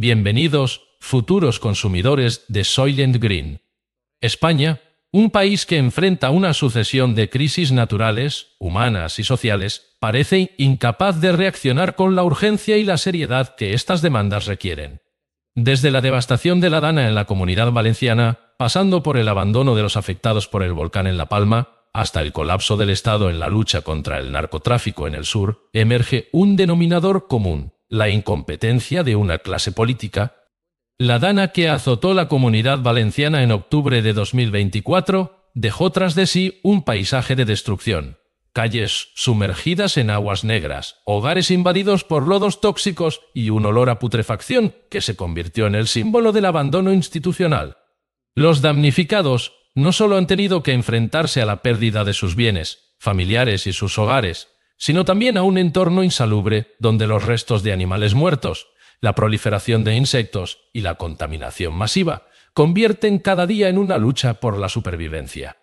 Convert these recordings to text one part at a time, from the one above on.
Bienvenidos, futuros consumidores de Soylent Green. España, un país que enfrenta una sucesión de crisis naturales, humanas y sociales, parece incapaz de reaccionar con la urgencia y la seriedad que estas demandas requieren. Desde la devastación de la Dana en la comunidad valenciana, pasando por el abandono de los afectados por el volcán en La Palma, hasta el colapso del Estado en la lucha contra el narcotráfico en el sur, emerge un denominador común, la incompetencia de una clase política, la dana que azotó la comunidad valenciana en octubre de 2024 dejó tras de sí un paisaje de destrucción, calles sumergidas en aguas negras, hogares invadidos por lodos tóxicos y un olor a putrefacción que se convirtió en el símbolo del abandono institucional. Los damnificados no solo han tenido que enfrentarse a la pérdida de sus bienes, familiares y sus hogares, sino también a un entorno insalubre donde los restos de animales muertos, la proliferación de insectos y la contaminación masiva convierten cada día en una lucha por la supervivencia.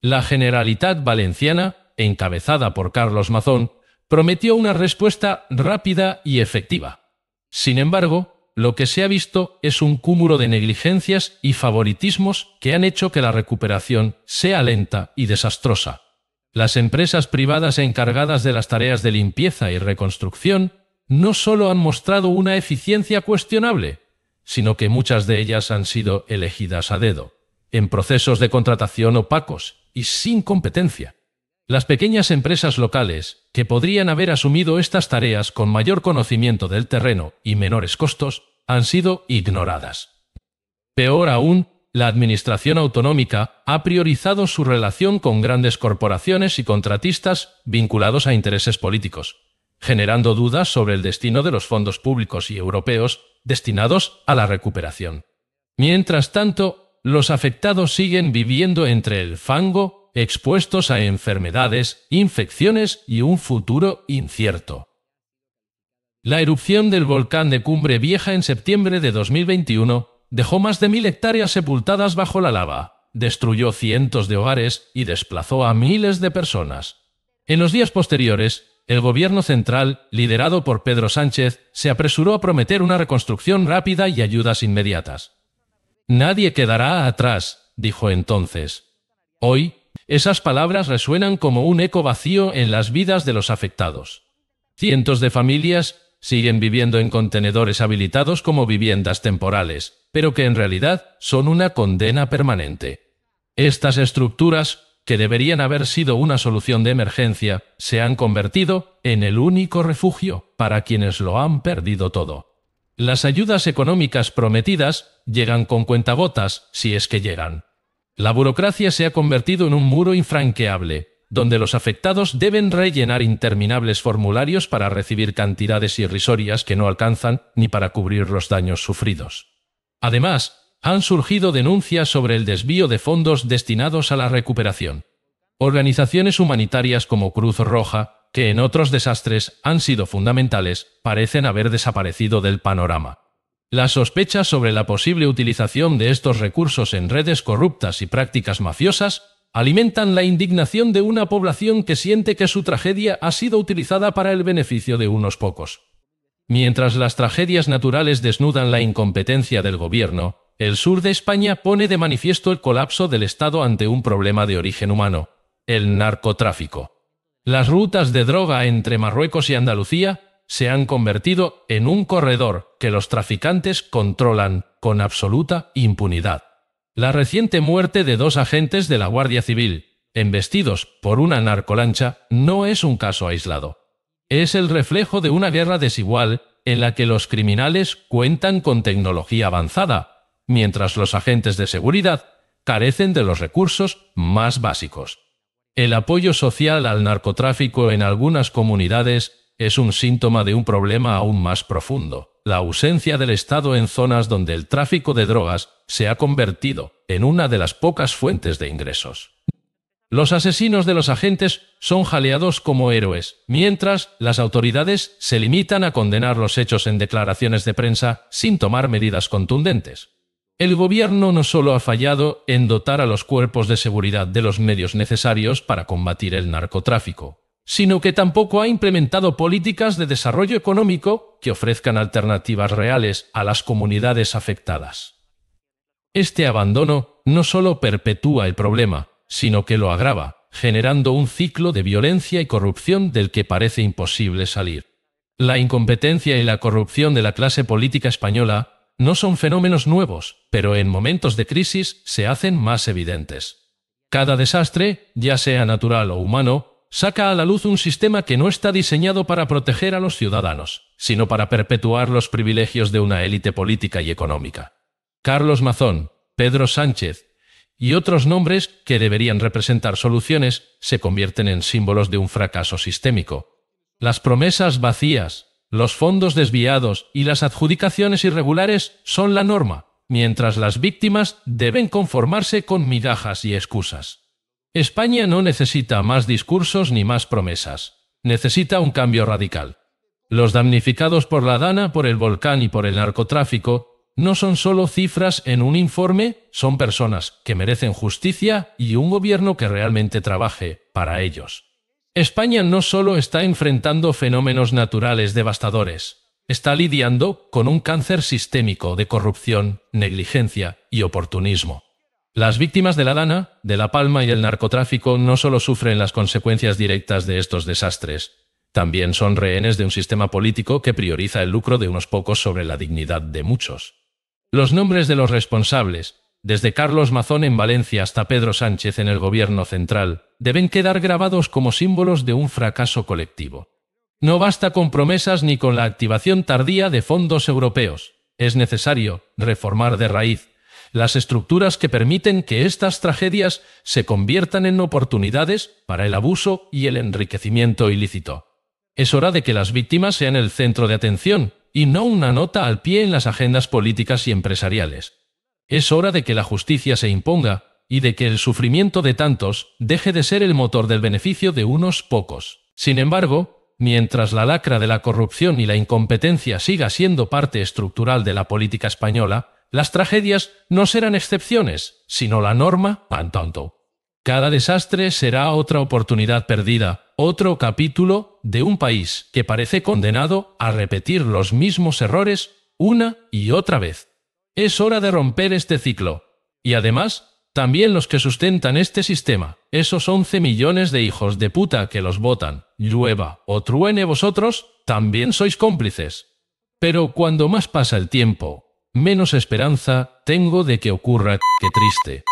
La Generalitat Valenciana, encabezada por Carlos Mazón, prometió una respuesta rápida y efectiva. Sin embargo, lo que se ha visto es un cúmulo de negligencias y favoritismos que han hecho que la recuperación sea lenta y desastrosa. Las empresas privadas encargadas de las tareas de limpieza y reconstrucción no solo han mostrado una eficiencia cuestionable, sino que muchas de ellas han sido elegidas a dedo, en procesos de contratación opacos y sin competencia. Las pequeñas empresas locales, que podrían haber asumido estas tareas con mayor conocimiento del terreno y menores costos, han sido ignoradas. Peor aún, la Administración Autonómica ha priorizado su relación con grandes corporaciones y contratistas vinculados a intereses políticos, generando dudas sobre el destino de los fondos públicos y europeos destinados a la recuperación. Mientras tanto, los afectados siguen viviendo entre el fango, expuestos a enfermedades, infecciones y un futuro incierto. La erupción del volcán de Cumbre Vieja en septiembre de 2021 dejó más de mil hectáreas sepultadas bajo la lava, destruyó cientos de hogares y desplazó a miles de personas. En los días posteriores, el gobierno central, liderado por Pedro Sánchez, se apresuró a prometer una reconstrucción rápida y ayudas inmediatas. Nadie quedará atrás, dijo entonces. Hoy, esas palabras resuenan como un eco vacío en las vidas de los afectados. Cientos de familias siguen viviendo en contenedores habilitados como viviendas temporales, pero que en realidad son una condena permanente. Estas estructuras, que deberían haber sido una solución de emergencia, se han convertido en el único refugio para quienes lo han perdido todo. Las ayudas económicas prometidas llegan con cuentagotas, si es que llegan. La burocracia se ha convertido en un muro infranqueable, donde los afectados deben rellenar interminables formularios para recibir cantidades irrisorias que no alcanzan ni para cubrir los daños sufridos. Además, han surgido denuncias sobre el desvío de fondos destinados a la recuperación. Organizaciones humanitarias como Cruz Roja, que en otros desastres han sido fundamentales, parecen haber desaparecido del panorama. Las sospechas sobre la posible utilización de estos recursos en redes corruptas y prácticas mafiosas alimentan la indignación de una población que siente que su tragedia ha sido utilizada para el beneficio de unos pocos. Mientras las tragedias naturales desnudan la incompetencia del gobierno, el sur de España pone de manifiesto el colapso del Estado ante un problema de origen humano, el narcotráfico. Las rutas de droga entre Marruecos y Andalucía se han convertido en un corredor que los traficantes controlan con absoluta impunidad. La reciente muerte de dos agentes de la Guardia Civil, embestidos por una narcolancha, no es un caso aislado es el reflejo de una guerra desigual en la que los criminales cuentan con tecnología avanzada, mientras los agentes de seguridad carecen de los recursos más básicos. El apoyo social al narcotráfico en algunas comunidades es un síntoma de un problema aún más profundo, la ausencia del Estado en zonas donde el tráfico de drogas se ha convertido en una de las pocas fuentes de ingresos. Los asesinos de los agentes son jaleados como héroes, mientras las autoridades se limitan a condenar los hechos en declaraciones de prensa sin tomar medidas contundentes. El gobierno no solo ha fallado en dotar a los cuerpos de seguridad de los medios necesarios para combatir el narcotráfico, sino que tampoco ha implementado políticas de desarrollo económico que ofrezcan alternativas reales a las comunidades afectadas. Este abandono no solo perpetúa el problema, sino que lo agrava, generando un ciclo de violencia y corrupción del que parece imposible salir. La incompetencia y la corrupción de la clase política española no son fenómenos nuevos, pero en momentos de crisis se hacen más evidentes. Cada desastre, ya sea natural o humano, saca a la luz un sistema que no está diseñado para proteger a los ciudadanos, sino para perpetuar los privilegios de una élite política y económica. Carlos Mazón, Pedro Sánchez, y otros nombres que deberían representar soluciones se convierten en símbolos de un fracaso sistémico. Las promesas vacías, los fondos desviados y las adjudicaciones irregulares son la norma, mientras las víctimas deben conformarse con migajas y excusas. España no necesita más discursos ni más promesas. Necesita un cambio radical. Los damnificados por la Dana, por el volcán y por el narcotráfico no son solo cifras en un informe, son personas que merecen justicia y un gobierno que realmente trabaje para ellos. España no solo está enfrentando fenómenos naturales devastadores, está lidiando con un cáncer sistémico de corrupción, negligencia y oportunismo. Las víctimas de la dana, de la palma y el narcotráfico no solo sufren las consecuencias directas de estos desastres, también son rehenes de un sistema político que prioriza el lucro de unos pocos sobre la dignidad de muchos. Los nombres de los responsables, desde Carlos Mazón en Valencia hasta Pedro Sánchez en el gobierno central, deben quedar grabados como símbolos de un fracaso colectivo. No basta con promesas ni con la activación tardía de fondos europeos. Es necesario reformar de raíz las estructuras que permiten que estas tragedias se conviertan en oportunidades para el abuso y el enriquecimiento ilícito. Es hora de que las víctimas sean el centro de atención y no una nota al pie en las agendas políticas y empresariales. Es hora de que la justicia se imponga y de que el sufrimiento de tantos deje de ser el motor del beneficio de unos pocos. Sin embargo, mientras la lacra de la corrupción y la incompetencia siga siendo parte estructural de la política española, las tragedias no serán excepciones, sino la norma pan tanto. Cada desastre será otra oportunidad perdida, otro capítulo de un país que parece condenado a repetir los mismos errores una y otra vez. Es hora de romper este ciclo. Y además, también los que sustentan este sistema, esos 11 millones de hijos de puta que los votan, llueva o truene vosotros, también sois cómplices. Pero cuando más pasa el tiempo, menos esperanza tengo de que ocurra que triste.